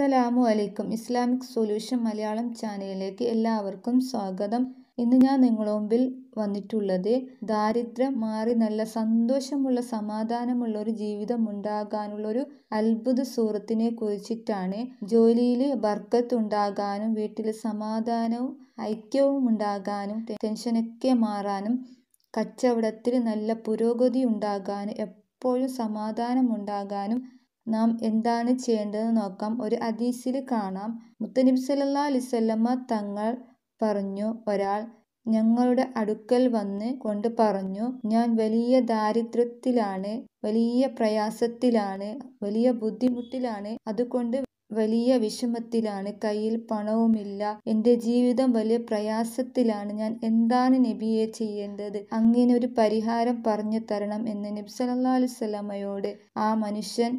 അസ്സലാമു അലൈക്കും Islamic solution Malayalam ചാനലിലേക്ക് എല്ലാവർക്കും സ്വാഗതം ഇന്ന് ഞാൻ നിങ്ങളുടെ മുമ്പിൽ വന്നിട്ടുള്ളത് ദാരിദ്ര്യം മാറി നല്ല സന്തോഷമുള്ള സമാധാനമുള്ള ഒരു ജീവിതം ഉണ്ടാകാനുള്ള ഒരു അത്ഭുത സുഹൃത്തിനെ കുറിച്ചിട്ടാണ് ജോലിയിൽ ബർക്കത്ത് ഉണ്ടാകാനും വീട്ടിൽ സമാധാനവും ഐക്യവും ഉണ്ടാകാനും ടെൻഷനൊക്കെ മാറാനും കച്ചവടത്തിൽ നല്ല പുരോഗതി ഉണ്ടാകാനും എപ്പോഴും സമാധാനമുണ്ടാകാനും നാം എന്താണ് ചെയ്യേണ്ടതെന്ന് നോക്കാം ഒരു ഹദീസിൽ കാണാം മുത്തനബി സല്ലാ അലിസ്വല്ലമ്മ തങ്ങൾ പറഞ്ഞു ഒരാൾ ഞങ്ങളുടെ അടുക്കൽ വന്ന് കൊണ്ട് പറഞ്ഞു ഞാൻ വലിയ ദാരിദ്ര്യത്തിലാണ് വലിയ പ്രയാസത്തിലാണ് വലിയ ബുദ്ധിമുട്ടിലാണ് അതുകൊണ്ട് വലിയ വിഷമത്തിലാണ് കയ്യിൽ പണവുമില്ല എൻ്റെ ജീവിതം വലിയ പ്രയാസത്തിലാണ് ഞാൻ എന്താണ് നബിയെ ചെയ്യേണ്ടത് അങ്ങനെ ഒരു പരിഹാരം പറഞ്ഞു തരണം എന്ന് നബി സല്ലാ ആ മനുഷ്യൻ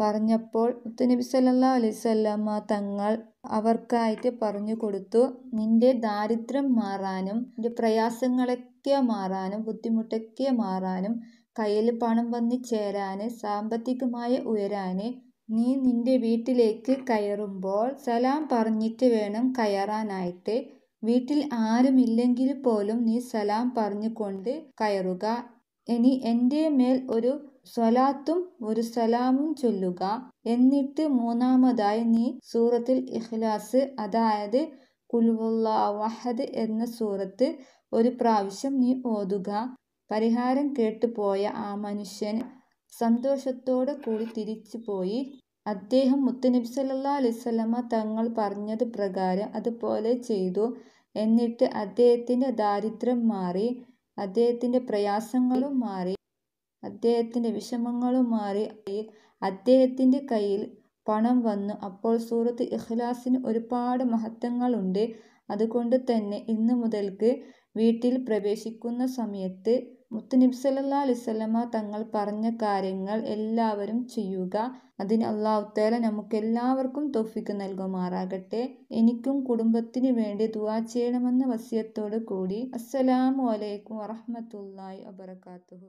പറഞ്ഞപ്പോൾ മുത്തുനബി സല്ലാ അലൈവല്ലമ്മ തങ്ങൾ അവർക്കായിട്ട് പറഞ്ഞു കൊടുത്തു നിന്റെ ദാരിദ്ര്യം മാറാനും നിന്റെ പ്രയാസങ്ങളൊക്കെ മാറാനും ബുദ്ധിമുട്ടൊക്കെ മാറാനും കയ്യിൽ പണം വന്ന് ചേരാൻ സാമ്പത്തികമായി ഉയരാൻ നീ നിന്റെ വീട്ടിലേക്ക് കയറുമ്പോൾ സലാം പറഞ്ഞിട്ട് വേണം കയറാനായിട്ട് വീട്ടിൽ ആരുമില്ലെങ്കിൽ പോലും നീ സലാം പറഞ്ഞുകൊണ്ട് കയറുക ഇനി എൻ്റെ മേൽ ഒരു സ്വലാത്തും ഒരു സലാമും ചൊല്ലുക എന്നിട്ട് മൂന്നാമതായി നീ സൂറത്തിൽ ഇഖ്ലാസ് അതായത് കുൽവുല്ലാഹദ് എന്ന സൂറത്ത് ഒരു പ്രാവശ്യം നീ ഓതുക പരിഹാരം കേട്ടുപോയ ആ മനുഷ്യൻ സന്തോഷത്തോടെ കൂടി തിരിച്ചു പോയി അദ്ദേഹം മുത്തനബി സല്ലാ അലൈവല്ലമ്മ തങ്ങൾ പറഞ്ഞത് പ്രകാരം അതുപോലെ ചെയ്തു എന്നിട്ട് അദ്ദേഹത്തിൻ്റെ ദാരിദ്ര്യം മാറി അദ്ദേഹത്തിൻ്റെ പ്രയാസങ്ങളും മാറി അദ്ദേഹത്തിന്റെ വിഷമങ്ങളും മാറി. അദ്ദേഹത്തിന്റെ കയ്യിൽ പണം വന്നു. അപ്പോൾ സൂറത്ത് ഇഖ്ലാസിന് ഒരുപാട് മഹത്വങ്ങളുണ്ട് അതുകൊണ്ട് തന്നെ ഇന്ന് മുതൽക്ക് വീട്ടിൽ പ്രവേശിക്കുന്ന സമയത്ത് മുത്തുനിബ് സല്ലാ അലൈഹി തങ്ങൾ പറഞ്ഞ കാര്യങ്ങൾ എല്ലാവരും ചെയ്യുക. അതിന് നമുക്ക് എല്ലാവർക്കും തോഫിക്ക് നൽകുമാറാകട്ടെ. എനിക്കും കുടുംബത്തിനു വേണ്ടി ദുആ ചെയ്യണമെന്ന വസ്യത്തോടു കൂടി അസ്സലാമു അലൈക്കും വറഹ്മത്തുള്ളാഹി വബറകാതുഹു.